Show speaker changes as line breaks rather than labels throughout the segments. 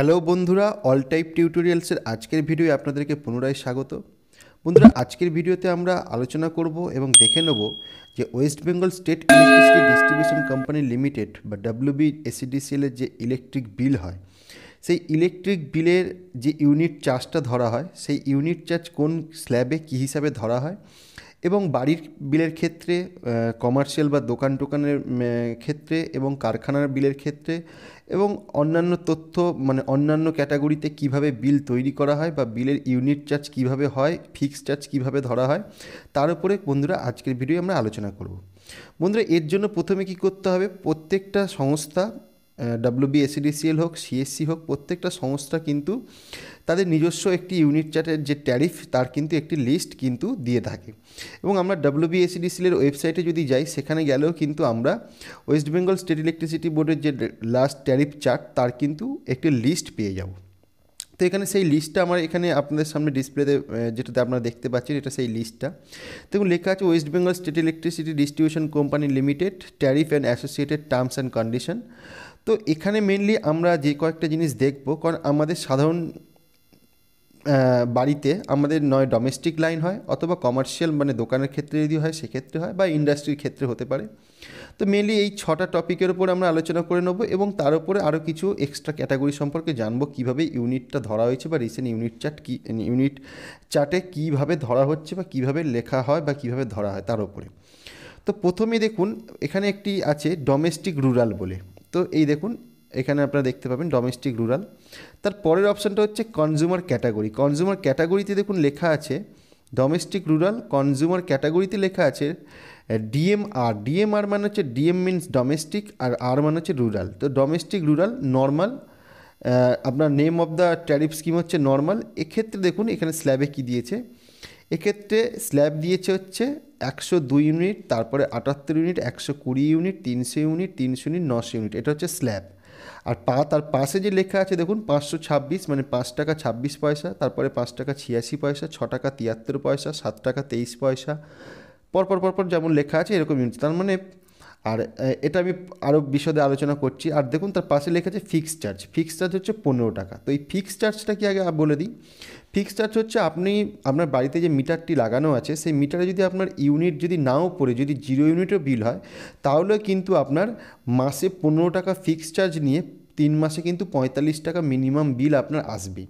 Hello বন্ধুরা all type টিউটোরিয়ালসের আজকের video আপনাদেরকে পুনরায় স্বাগত বন্ধুরা আজকের ভিডিওতে আমরা আলোচনা করব এবং দেখে নেব যে West Bengal state electricity distribution company limited বা ডাব্লিউবি এসিডিসিএলের যে ইলেকট্রিক বিল হয় সেই ইলেকট্রিক বিলের যে ইউনিট চার্জটা ধরা হয় সেই ইউনিট চার্জ কোন স্ল্যাবে কী হিসাবে ধরা হয় এবং বাড়ির বিলের ক্ষেত্রে কমার্শিয়াল বা দোকান টোকানের ক্ষেত্রে এবং কারখানার বিলের ক্ষেত্রে এবং অন্যান্য তথ্য মানে অন্যান্য ক্যাটাগরিতে কিভাবে বিল তৈরি করা হয় বা বিলের ইউনিট চার্জ কিভাবে হয় ফিক্সড চার্জ কিভাবে ধরা হয় তার উপরে বন্ধুরা আজকের ভিডিও আমরা আলোচনা করব বন্ধুরা এর জন্য প্রথমে কি করতে হবে প্রত্যেকটা সংস্থা ডাব্লিউবিএসিডিসিএল হোক সিএসসি হোক প্রত্যেকটা সংস্থা কিন্তু তাদের নিজস্ব একটি ইউনিট চার্টের যে ট্যারিফ তার কিন্তু একটি লিস্ট কিন্তু দিয়ে থাকে এবং আমরা ডাব্লিউবিএসিডিসিএলের ওয়েবসাইটে যদি যাই সেখানে গেলেও কিন্তু আমরা ওয়েস্ট বেঙ্গল স্টেট ইলেকট্রিসিটি বোর্ডের যে লাস্ট ট্যারিফ চার্ট তার কিন্তু একটি লিস্ট পেয়ে যাব তো এখানে সেই লিস্টটা আমার এখানে আপনাদের সামনে ডিসপ্লেতে যেটাতে আপনারা দেখতে পাচ্ছেন এটা সেই লিস্টটা দেখুন লেখা আছে West Bengal state electricity distribution company limited tariff and associated terms and condition তো এখানে মেনলি আমরা যে কয়েকটা জিনিস দেখব কারণ আমাদের সাধারণ বাড়িতে আমাদের নয় ডোমেস্টিক লাইন হয় অথবা কমার্শিয়াল মানে দোকানের ক্ষেত্রে যদি হয় সেক্ষেত্রে হয় বা ইন্ডাস্ট্রির ক্ষেত্রে হতে পারে তো মেনলি এই ছটা টপিকের ওপর আমরা আলোচনা করে নেব এবং তার উপরে আরও কিছু এক্সট্রা ক্যাটাগরি সম্পর্কে জানবো কীভাবে ইউনিটটা ধরা হয়েছে বা রিসেন্ট ইউনিট চার্ট কী ইউনিট চার্টে কীভাবে ধরা হচ্ছে বা কীভাবে লেখা হয় বা কীভাবে ধরা হয় তার উপরে তো প্রথমে দেখুন এখানে একটি আছে ডোমেস্টিক রুরাল বলে তো এই দেখুন এখানে আপনারা দেখতে পাবেন ডোমেস্টিক রুরাল তার পরের অপশানটা হচ্ছে কনজিউমার ক্যাটাগরি কনজিউমার ক্যাটাগরিতে দেখুন লেখা আছে ডোমেস্টিক রুরাল কনজিউমার ক্যাটাগরিতে লেখা আছে ডিএমআর ডিএমআর মানে হচ্ছে ডিএম মিনস ডোমেস্টিক আর আর মানে হচ্ছে রুরাল তো ডোমেস্টিক রুরাল নর্মাল আপনার name of the tariff scheme হচ্ছে নর্মাল এক্ষেত্রে দেখুন এখানে স্ল্যাবে কী দিয়েছে এক্ষেত্রে স্ল্যাব দিয়েছে হচ্ছে একশো দুই ইউনিট তারপরে আটাত্তর ইউনিট একশো কুড়ি ইউনিট তিনশো ইউনিট তিনশো ইউনিট নশো ইউনিট এটা হচ্ছে স্ল্যাব আর পা তার পাশে যে লেখা আছে দেখুন পাঁচশো ছাব্বিশ মানে পাঁচ টাকা ছাব্বিশ পয়সা তারপরে পাঁচ টাকা ছিয়াশি পয়সা ছ টাকা তিয়াত্তর পয়সা সাত টাকা তেইশ পয়সা পরপর পরপর যেমন লেখা আছে এরকম ইউনিট তার মানে আর এটা আমি আরও বিশদে আলোচনা করছি আর দেখুন তার পাশে লেখা আছে ফিক্সড চার্জ ফিক্সড চার্জ হচ্ছে পনেরো টাকা তো এই ফিক্সড চার্জটা কি আগে বলে দিই ফিক্স চার্জ হচ্ছে আপনি আপনার বাড়িতে যে মিটারটি লাগানো আছে সেই মিটারে যদি আপনার ইউনিট যদি নাও পড়ে যদি জিরো ইউনিটও বিল হয় তাহলে কিন্তু আপনার মাসে পনেরো টাকা ফিক্সড চার্জ নিয়ে তিন মাসে কিন্তু পঁয়তাল্লিশ টাকা মিনিমাম বিল আপনার আসবেই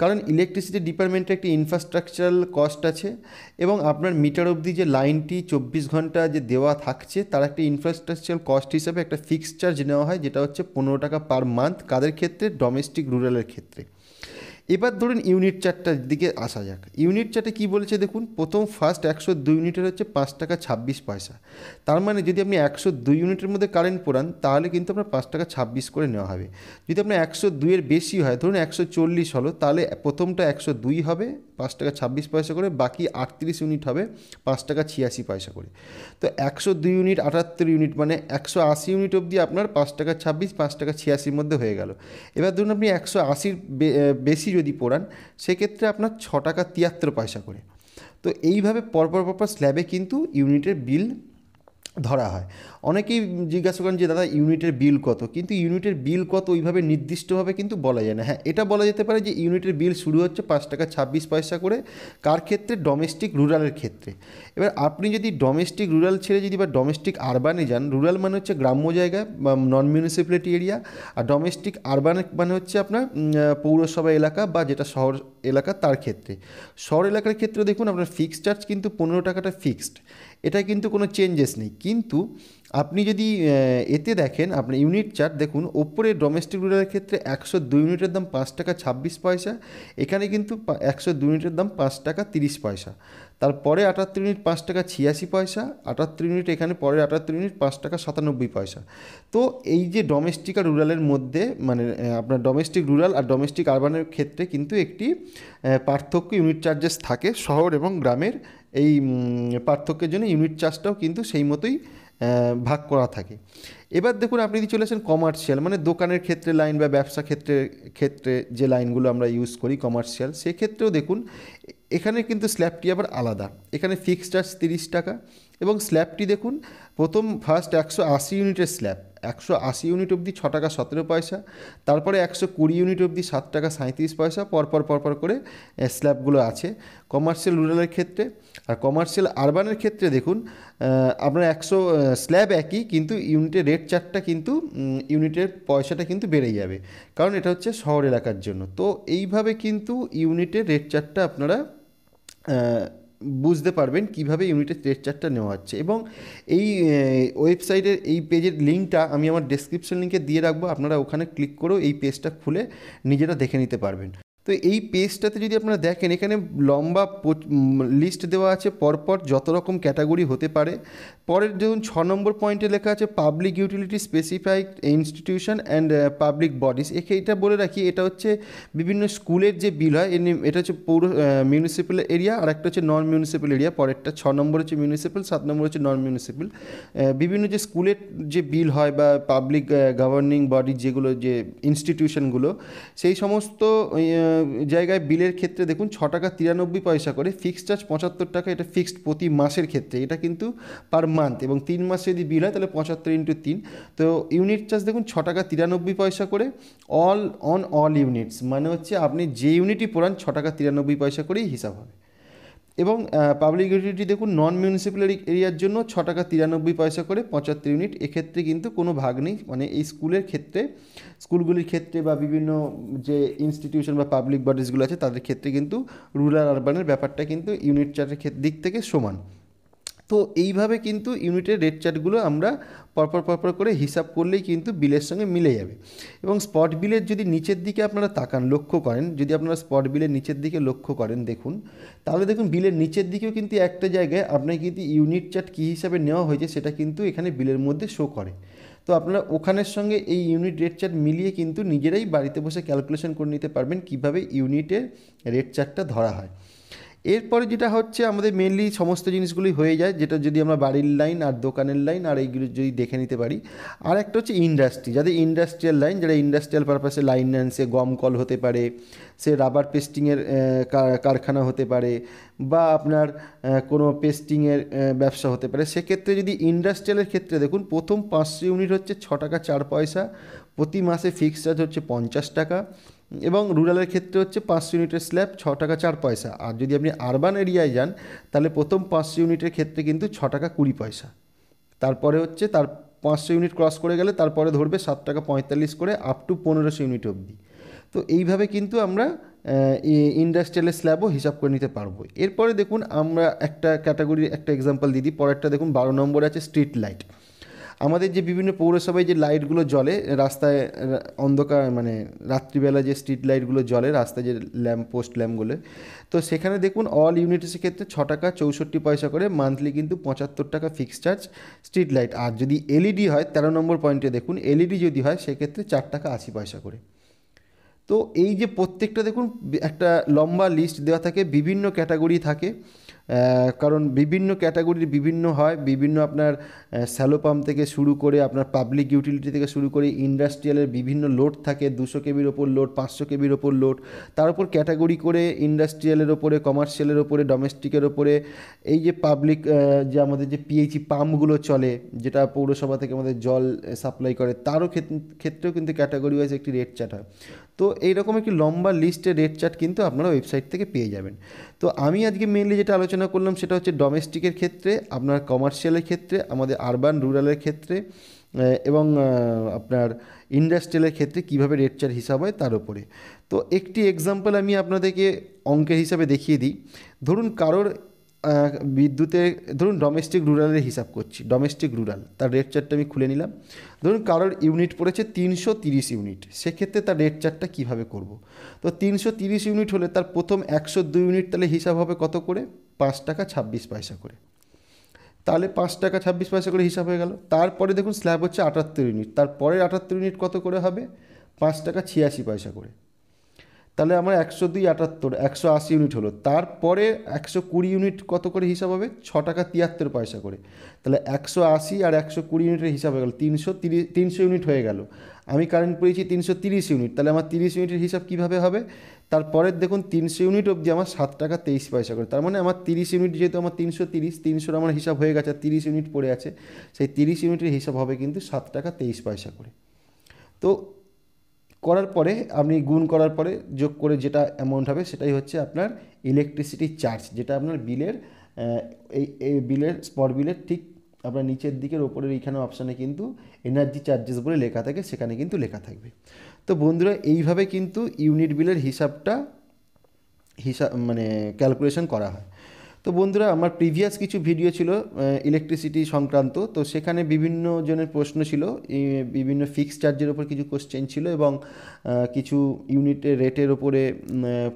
কারণ ইলেকট্রিসিটি ডিপার্টমেন্টের একটি ইনফ্রাস্ট্রাকচারাল কস্ট আছে এবং আপনার মিটার অবধি যে লাইনটি চব্বিশ ঘন্টা যে দেওয়া থাকছে তার একটা ইনফ্রাস্ট্রাকচারাল কস্ট হিসাবে একটা ফিক্সড চার্জ নেওয়া হয় যেটা হচ্ছে পনেরো টাকা পার মান্থ কাদের ক্ষেত্রে ডোমেস্টিক রুরালের ক্ষেত্রে এবার ধরুন ইউনিট চারটার দিকে আসা যাক ইউনিট চার্টে কী বলেছে দেখুন প্রথম ফার্স্ট একশো দুই ইউনিটের হচ্ছে পাঁচ টাকা ছাব্বিশ পয়সা তার মানে যদি আপনি একশো দুই ইউনিটের মধ্যে কারেন্ট পোড়ান তাহলে কিন্তু আপনার পাঁচ টাকা ছাব্বিশ করে নেওয়া হবে যদি আপনার একশো দুইয়ের বেশি হয় ধরুন একশো চল্লিশ হলো তাহলে প্রথমটা একশো দুই হবে পাঁচ টাকা ছাব্বিশ পয়সা করে বাকি আটত্রিশ ইউনিট হবে পাঁচ টাকা ছিয়াশি পয়সা করে তো একশো দুই ইউনিট আটাত্তর ইউনিট মানে একশো আশি ইউনিট অবধি আপনার পাঁচ টাকা ছাব্বিশ পাঁচ টাকা ছিয়াশির মধ্যে হয়ে গেল এবার ধরুন আপনি একশো আশির বেশি যদি পড়ান সেক্ষেত্রে আপনার ছ টাকা তিয়াত্তর পয়সা করে তো এইভাবে পরপর পরপর স্ল্যাবে কিন্তু ইউনিটের বিল ধরা হয় অনেকেই জিজ্ঞাসা করেন যে দাদা ইউনিটের বিল কত কিন্তু ইউনিটের বিল কত ওইভাবে নির্দিষ্টভাবে কিন্তু বলা যায় না হ্যাঁ এটা বলা যেতে পারে যে ইউনিটের বিল শুরু হচ্ছে পাঁচ টাকা ছাব্বিশ পয়সা করে কার ক্ষেত্রে ডোমেস্টিক রুরালের ক্ষেত্রে এবার আপনি যদি ডোমেস্টিক রুরাল ছেড়ে যদি বা ডোমেস্টিক আরবানে যান রুরাল মানে হচ্ছে গ্রাম্য জায়গা বা নন মিউনিসিপ্যালিটি এরিয়া আর ডোমেস্টিক আরবান মানে হচ্ছে আপনার পৌরসভা এলাকা বা যেটা শহর এলাকা তার ক্ষেত্রে শহর এলাকার ক্ষেত্রে দেখুন আপনার ফিক্সড চার্জ কিন্তু পনেরো টাকাটা ফিক্সড এটা কিন্তু কোনো চেঞ্জেস নেই কিন্তু আপনি যদি এতে দেখেন আপনি ইউনিট চার্ট দেখুন ওপরে ডোমেস্টিক রুরালের ক্ষেত্রে একশো দুই ইউনিটের দাম পাঁচ টাকা ছাব্বিশ পয়সা এখানে কিন্তু একশো দুই ইউনিটের দাম পাঁচ টাকা তিরিশ পয়সা তারপরে আটাত্তর ইউনিট পাঁচ টাকা ছিয়াশি পয়সা আটাত্তর ইউনিট এখানে পরে আটাত্তর ইউনিট পাঁচ টাকা সাতানব্বই পয়সা তো এই যে ডোমেস্টিক আর রুরালের মধ্যে মানে আপনার ডোমেস্টিক রুরাল আর ডোমেস্টিক আরবানের ক্ষেত্রে কিন্তু একটি পার্থক্য ইউনিট চার্জেস থাকে শহর এবং গ্রামের এই পার্থক্যের জন্য ইউনিট চার্জটাও কিন্তু সেই মতোই ভাগ করা থাকে এবার দেখুন আপনি যদি চলে আসেন কমার্শিয়াল মানে দোকানের ক্ষেত্রে লাইন বা ব্যবসা ক্ষেত্রে ক্ষেত্রে যে লাইনগুলো আমরা ইউজ করি কমার্শিয়াল সেক্ষেত্রেও দেখুন এখানে কিন্তু স্ল্যাবটি আবার আলাদা এখানে ফিক্সড চার্জ তিরিশ টাকা এবং স্ল্যাবটি দেখুন প্রথম ফার্স্ট একশো আশি ইউনিটের স্ল্যাব একশো আশি ইউনিট অবধি ছ টাকা সতেরো পয়সা তারপরে একশো কুড়ি ইউনিট অবধি সাত টাকা সাঁত্রিশ পয়সা পরপর পরপর করে স্ল্যাবগুলো আছে কমার্শিয়াল রুরালের ক্ষেত্রে আর কমার্শিয়াল আরবানের ক্ষেত্রে দেখুন আপনার একশো স্ল্যাব একই কিন্তু ইউনিটের রেট চারটা কিন্তু ইউনিটের পয়সাটা কিন্তু বেড়ে যাবে কারণ এটা হচ্ছে শহর এলাকার জন্য তো এইভাবে কিন্তু ইউনিটের রেট চারটা আপনারা বুঝতে পারবেন কিভাবে ইউনিটের টেস্ট চার্টটা নেওয়া হচ্ছে এবং এই ওয়েবসাইটের এই পেজের লিঙ্কটা আমি আমার ডেসক্রিপশন লিঙ্কে দিয়ে রাখবো আপনারা ওখানে ক্লিক করেও এই পেজটা খুলে নিজেরা দেখে নিতে পারবেন তো এই পেজটাতে যদি আপনারা দেখেন এখানে লম্বা লিস্ট দেওয়া আছে পরপর যত রকম ক্যাটাগরি হতে পারে পরের ধরুন ছ নম্বর পয়েন্টে লেখা আছে public utility specified institution and public bodies একে এটা বলে রাখি এটা হচ্ছে বিভিন্ন স্কুলের যে বিল হয় এটা হচ্ছে পৌর মিউনিসিপ্যাল এরিয়া আর একটা হচ্ছে নন মিউনিসিপ্যাল এরিয়া পরেরটা ছ নম্বর হচ্ছে মিউনিসিপ্যাল সাত নম্বর হচ্ছে নন মিউনিসিপ্যাল বিভিন্ন যে স্কুলের যে বিল হয় বা পাবলিক গভর্নিং বডি যেগুলো যে ইনস্টিটিউশনগুলো সেই সমস্ত জায়গায় বিলের ক্ষেত্রে দেখুন ছ টাকা তিরানব্বই পয়সা করে ফিক্সড চার্জ পঁচাত্তর টাকা এটা ফিক্সড প্রতি মাসের ক্ষেত্রে এটা কিন্তু পার মান্থ এবং তিন মাসে যদি বিল হয় তাহলে পঁচাত্তর ইন্টু তিন তো ইউনিট চার্জ দেখুন ছ টাকা তিরানব্বই পয়সা করে অল অন অল ইউনিটস মানে হচ্ছে আপনি যে ইউনিটই পড়ান ছ টাকা তিরানব্বই পয়সা করেই হিসাব হবে এবং পাবলিক ইউটিলিটি দেখুন নন মিউনিসিপ্যাল এরিয়ার জন্য ছ টাকা তিরানব্বই পয়সা করে পঁচাত্তর ইউনিট এক্ষেত্রে কিন্তু কোনো ভাগ নেই মানে এই স্কুলের ক্ষেত্রে স্কুলগুলির ক্ষেত্রে বা বিভিন্ন যে ইনস্টিটিউশন বা পাবলিক বডিজগুলো আছে তাদের ক্ষেত্রে কিন্তু রুরাল আরবানের ব্যাপারটা কিন্তু ইউনিট চার্টের দিক থেকে সমান তো এইভাবে কিন্তু ইউনিটের রেট চার্টগুলো আমরা পরপর পরপর করে হিসাব করলেই কিন্তু বিলের সঙ্গে মিলে যাবে এবং স্পট বিলের যদি নিচের দিকে আপনারা তাকান লক্ষ্য করেন যদি আপনারা স্পট বিলের নিচের দিকে লক্ষ্য করেন দেখুন তাহলে দেখুন বিলের নিচের দিকেও কিন্তু একটা জায়গায় আপনার কিন্তু ইউনিট চার্ট কী হিসাবে নেওয়া হয়েছে সেটা কিন্তু এখানে বিলের মধ্যে শো করে তো আপনারা ওখানের সঙ্গে এই ইউনিট রেট চার্ট মিলিয়ে কিন্তু নিজেরাই বাড়িতে বসে ক্যালকুলেশন করে নিতে পারবেন কিভাবে ইউনিটের রেট চার্টটা ধরা হয় এরপরে যেটা হচ্ছে আমাদের মেনলি সমস্ত জিনিসগুলি হয়ে যায় যেটা যদি আমরা বাড়ির লাইন আর দোকানের লাইন আর এইগুলো যদি দেখে নিতে পারি আর একটা হচ্ছে ইন্ডাস্ট্রি যাদের ইন্ডাস্ট্রিয়াল লাইন যারা ইন্ডাস্ট্রিয়াল পারপাসে লাইন নেন সে গম কল হতে পারে সে রাবার পেস্টিংয়ের কারখানা হতে পারে বা আপনার কোনো পেস্টিংয়ের ব্যবসা হতে পারে সেক্ষেত্রে যদি ইন্ডাস্ট্রিয়ালের ক্ষেত্রে দেখুন প্রথম পাঁচশো ইউনিট হচ্ছে ছ টাকা চার পয়সা প্রতি মাসে ফিক্সড চার্জ হচ্ছে পঞ্চাশ টাকা এবং রুরালের ক্ষেত্রে হচ্ছে পাঁচ ইউনিটের স্ল্যাব ছ টাকা চার পয়সা আর যদি আপনি আরবান এরিয়ায় যান তাহলে প্রথম পাঁচশো ইউনিটের ক্ষেত্রে কিন্তু ছ টাকা কুড়ি পয়সা তারপরে হচ্ছে তার পাঁচশো ইউনিট ক্রস করে গেলে তারপরে ধরবে সাত টাকা পঁয়তাল্লিশ করে আপ টু পনেরোশো ইউনিট অবধি তো এইভাবে কিন্তু আমরা ইন্ডাস্ট্রিয়ালের স্ল্যাবও হিসাব করে নিতে পারবো এরপরে দেখুন আমরা একটা ক্যাটাগরির একটা এক্সাম্পল দিদি দিই পরেরটা দেখুন বারো নম্বরে আছে স্ট্রিট লাইট আমাদের যে বিভিন্ন পৌরসভায় যে লাইটগুলো জ্বলে রাস্তায় অন্ধকার মানে রাত্রিবেলা যে স্ট্রিট লাইটগুলো জ্বলে রাস্তায় যে ল্যাম্প পোস্ট ল্যাম্পগুলো তো সেখানে দেখুন অল ইউনিটের ক্ষেত্রে ছ টাকা চৌষট্টি পয়সা করে মান্থলি কিন্তু পঁচাত্তর টাকা ফিক্স চার্জ স্ট্রিট লাইট আর যদি এলইডি e হয় তেরো নম্বর পয়েন্টে দেখুন এলইডি e যদি হয় সেক্ষেত্রে চার টাকা আশি পয়সা করে তো এই যে প্রত্যেকটা দেখুন একটা লম্বা লিস্ট দেওয়া থাকে বিভিন্ন ক্যাটাগরি থাকে কারণ বিভিন্ন ক্যাটাগরির বিভিন্ন হয় বিভিন্ন আপনার স্যালো পাম্প থেকে শুরু করে আপনার পাবলিক ইউটিলিটি থেকে শুরু করে ইন্ডাস্ট্রিয়ালের বিভিন্ন লোড থাকে দুশো কেবির ওপর লোড পাঁচশো কেবির ওপর লোড তার উপর ক্যাটাগরি করে ইন্ডাস্ট্রিয়ালের ওপরে কমার্শিয়ালের ওপরে ডোমেস্টিকের ওপরে এই যে পাবলিক যে আমাদের যে পিএইচি পাম্পগুলো e চলে যেটা পৌরসভা থেকে আমাদের জল সাপ্লাই করে তারও ক্ষেত্রেও কিন্তু ক্যাটাগরি ওয়াইজ একটি রেট চার্ট হয় তো এইরকম একটি লম্বা লিস্টের রেট চার্ট কিন্তু আপনারা ওয়েবসাইট থেকে পেয়ে যাবেন তো আমি আজকে মেনলি যেটা আলোচনা করলাম সেটা হচ্ছে ডোমেস্টিকের ক্ষেত্রে আপনার কমার্শিয়ালের ক্ষেত্রে আমাদের আরবান রুরালের ক্ষেত্রে এবং আপনার ইন্ডাস্ট্রিয়ালের ক্ষেত্রে কীভাবে রেট চার্ট হিসাব হয় তার উপরে তো একটি এক্সাম্পল আমি আপনাদেরকে অঙ্কের হিসাবে দেখিয়ে দিই ধরুন কারোর বিদ্যুতের ধরুন ডোমেস্টিক রুরালের হিসাব করছি ডোমেস্টিক রুরাল তার রেট চার্টটা আমি খুলে নিলাম ধরুন কারোর ইউনিট পড়েছে তিনশো তিরিশ ইউনিট সেক্ষেত্রে তার রেট চার্টটা কীভাবে করব। তো তিনশো তিরিশ ইউনিট হলে তার প্রথম একশো দুই ইউনিট তাহলে হিসাব হবে কত করে পাঁচ টাকা ছাব্বিশ পয়সা করে তাহলে পাঁচ টাকা ছাব্বিশ পয়সা করে হিসাব হয়ে গেল তারপরে দেখুন স্ল্যাব হচ্ছে আটাত্তর ইউনিট তারপরে আটাত্তর ইউনিট কত করে হবে পাঁচ টাকা ছিয়াশি পয়সা করে তাহলে আমার একশো দুই আটাত্তর একশো আশি ইউনিট হলো তারপরে একশো কুড়ি ইউনিট কত করে হিসাব হবে ছ টাকা তিয়াত্তর পয়সা করে তাহলে একশো আশি আর একশো কুড়ি ইউনিটের হিসাব হয়ে গেল তিনশো তিরিশ তিনশো ইউনিট হয়ে গেল আমি কারেন্ট পড়েছি তিনশো তিরিশ ইউনিট তাহলে আমার তিরিশ ইউনিটের হিসাব কীভাবে হবে তারপরে দেখুন তিনশো ইউনিট অবধি আমার সাত টাকা তেইশ পয়সা করে তার মানে আমার তিরিশ ইউনিট যেহেতু আমার তিনশো তিরিশ তিনশোর আমার হিসাব হয়ে গেছে তিরিশ ইউনিট পড়ে আছে সেই তিরিশ ইউনিটের হিসাব হবে কিন্তু সাত টাকা তেইশ পয়সা করে তো করার পরে আপনি গুণ করার পরে যোগ করে যেটা অ্যামাউন্ট হবে সেটাই হচ্ছে আপনার ইলেকট্রিসিটি চার্জ যেটা আপনার বিলের এই বিলের স্পট বিলের ঠিক আপনার নিচের দিকের ওপরের এইখানে অপশানে কিন্তু এনার্জি চার্জেস বলে লেখা থাকে সেখানে কিন্তু লেখা থাকবে তো বন্ধুরা এইভাবে কিন্তু ইউনিট বিলের হিসাবটা হিসাব মানে ক্যালকুলেশন করা হয় তো বন্ধুরা আমার প্রিভিয়াস কিছু ভিডিও ছিল ইলেকট্রিসিটি সংক্রান্ত তো সেখানে বিভিন্ন জনের প্রশ্ন ছিল বিভিন্ন ফিক্স চার্জের ওপর কিছু কোশ্চেন ছিল এবং কিছু ইউনিটের রেটের ওপরে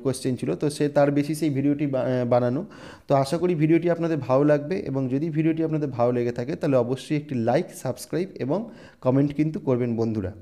কোশ্চেন ছিল তো সে তার বেশি সেই ভিডিওটি বানানো তো আশা করি ভিডিওটি আপনাদের ভালো লাগবে এবং যদি ভিডিওটি আপনাদের ভালো লেগে থাকে তাহলে অবশ্যই একটি লাইক সাবস্ক্রাইব এবং কমেন্ট কিন্তু করবেন বন্ধুরা